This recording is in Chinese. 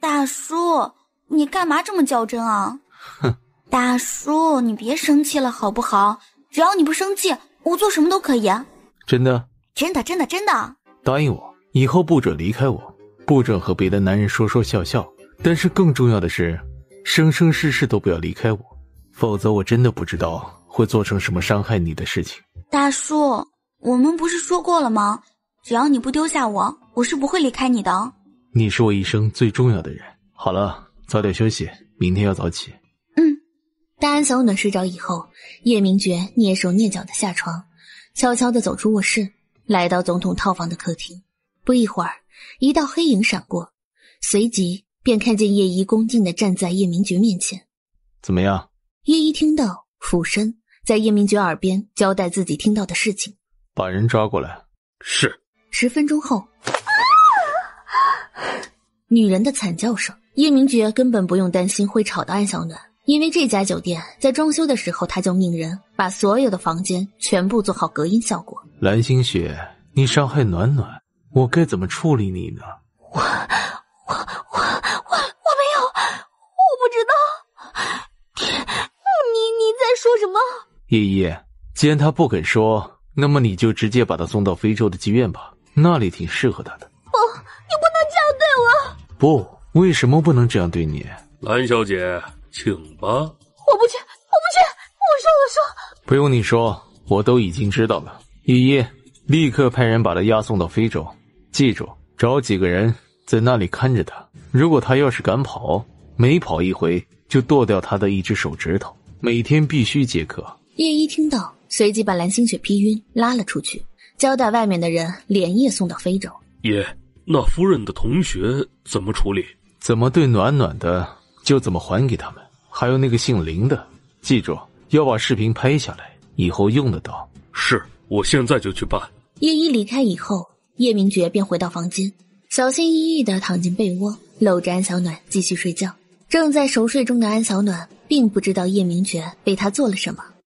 大叔，你干嘛这么较真啊？哼！大叔，你别生气了好不好？只要你不生气，我做什么都可以真的真的真的！答应我，以后不准离开我，不准和别的男人说说笑笑。但是更重要的是，生生世世都不要离开我，否则我真的不知道会做成什么伤害你的事情。大叔，我们不是说过了吗？只要你不丢下我，我是不会离开你的。你是我一生最重要的人。好了，早点休息，明天要早起。嗯。大安小暖睡着以后，叶明觉蹑手蹑脚的下床，悄悄的走出卧室，来到总统套房的客厅。不一会儿，一道黑影闪过，随即便看见叶一恭敬的站在叶明觉面前。怎么样？叶一听到，俯身在叶明觉耳边交代自己听到的事情。把人抓过来。是。十分钟后。女人的惨叫声，叶明觉根本不用担心会吵到安小暖，因为这家酒店在装修的时候，他就命人把所有的房间全部做好隔音效果。蓝心雪，你伤害暖暖，我该怎么处理你呢？我我我我我没有，我不知道，你你你在说什么？叶依，既然他不肯说，那么你就直接把他送到非洲的妓院吧，那里挺适合他的。不，为什么不能这样对你，蓝小姐，请吧。我不去，我不去。我说，我说，不用你说，我都已经知道了。依依，立刻派人把他押送到非洲。记住，找几个人在那里看着他。如果他要是敢跑，每跑一回就剁掉他的一只手指头。每天必须解渴。叶一听到，随即把蓝星雪劈晕，拉了出去，交代外面的人连夜送到非洲。爷。那夫人的同学怎么处理？怎么对暖暖的就怎么还给他们。还有那个姓林的，记住要把视频拍下来，以后用得到。是我现在就去办。叶一离开以后，叶明觉便回到房间，小心翼翼的躺进被窝，搂着安小暖继续睡觉。正在熟睡中的安小暖并不知道叶明觉为他做了什么。